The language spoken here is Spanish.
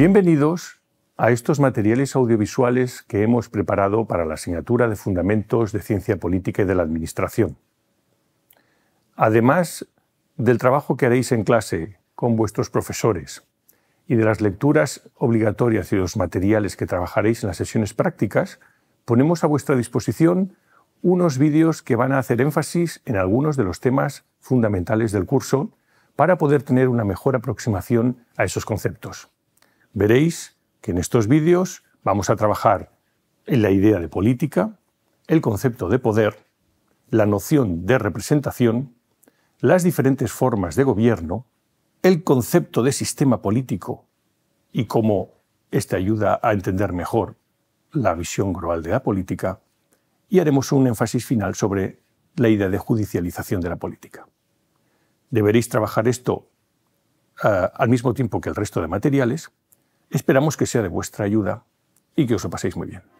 Bienvenidos a estos materiales audiovisuales que hemos preparado para la asignatura de Fundamentos de Ciencia Política y de la Administración. Además del trabajo que haréis en clase con vuestros profesores y de las lecturas obligatorias y los materiales que trabajaréis en las sesiones prácticas, ponemos a vuestra disposición unos vídeos que van a hacer énfasis en algunos de los temas fundamentales del curso para poder tener una mejor aproximación a esos conceptos veréis que en estos vídeos vamos a trabajar en la idea de política, el concepto de poder, la noción de representación, las diferentes formas de gobierno, el concepto de sistema político y cómo este ayuda a entender mejor la visión global de la política, y haremos un énfasis final sobre la idea de judicialización de la política. Deberéis trabajar esto ah, al mismo tiempo que el resto de materiales, Esperamos que sea de vuestra ayuda y que os lo paséis muy bien.